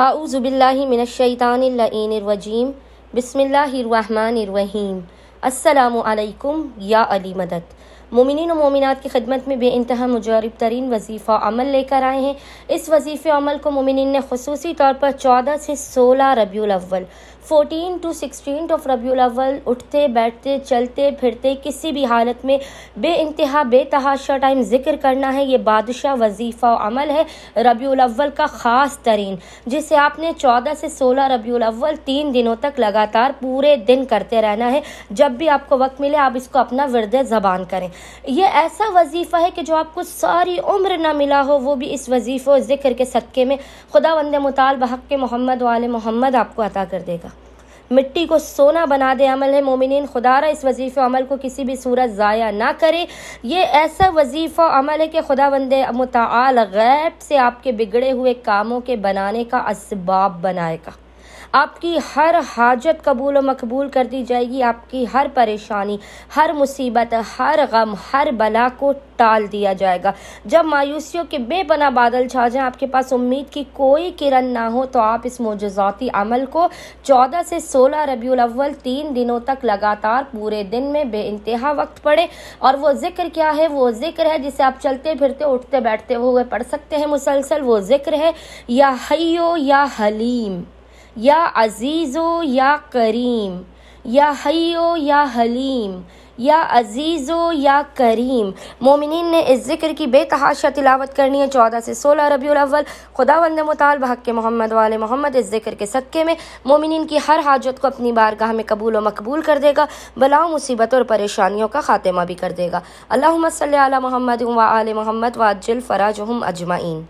आऊज़बिल्लिमिनशैतानरवजीम बसमिल्लर रहीम अल्लाम या अली मदद मोमिन व मोमिनत की खिदमत में बे इंतहा मुजारब तरीन वजीफ़ा अमल लेकर आए हैं इस वजीफ़े अमल को मोमिन ने खसूस तौर पर चौदह से सोलह रबी अव्वल फोटीन टू सिक्सटीन ऑफ रबी अव्वल उठते बैठते चलते फिरते किसी भी हालत में बे बेतहाशा टाइम जिक्र करना है ये बादशाह वजीफ़ा अमल है रबी अव्वल का ख़ास तरीन जिसे आपने चौदह से सोलह रबी अव्वल तीन दिनों तक लगातार पूरे दिन करते रहना है जब भी आपको वक्त मिले आप इसको अपना विरद ज़बान करें ये ऐसा वजीफ़ा है कि जो आपको सारी उम्र ना मिला हो वो भी इस वजीफ़े और ज़िक्र के सदक़े में खुदा वंद मताल बहक के मोहम्मद वाले मोहम्मद आपको अता कर देगा मिट्टी को सोना बना दे अमल है मोमिन खुदारा इस वजीफ़ अमल को किसी भी सूरत ज़ाया ना करे ये ऐसा वजीफ़ अमल है कि खुदा वंद मताल गैब से आपके बिगड़े हुए कामों के बनाने का इसबाब बनाएगा आपकी हर हाजत कबूल मकबूल कर दी जाएगी आपकी हर परेशानी हर मुसीबत हर गम हर बला को टाल दिया जाएगा जब मायूसियों के बेपना बादल छा जाएं आपके पास उम्मीद की कोई किरण ना हो तो आप इस मोजाती अमल को 14 से 16 रबी अव्वल तीन दिनों तक लगातार पूरे दिन में बे इंतहा वक्त पड़े और वो जिक्र क्या है वो जिक्र है जिसे आप चलते फिरते उठते बैठते हुए पढ़ सकते हैं मुसलसल वो जिक्र है या हयो या हलीम या अजीज़ो या करीम या हयो या हलीम या अजीज़ो या करीम मोमिन ने इस जिक्र की बेतहाशा तिलावत करनी है चौदह से सोलह रबी अव्वल खुदा वंद मुताल हक के मोहम्मद वाले मोहम्मद इस जिक्र के सदक़े में मोमिन की हर हाजत को अपनी बारगाह में कबूल व मकबूल कर देगा बलाओ मुसीबत और परेशानियों का खात्मा भी कर देगा अल्लाह सल मोहम्मद व आल मोहम्मद वाजिल फ़राज हम अजमाइन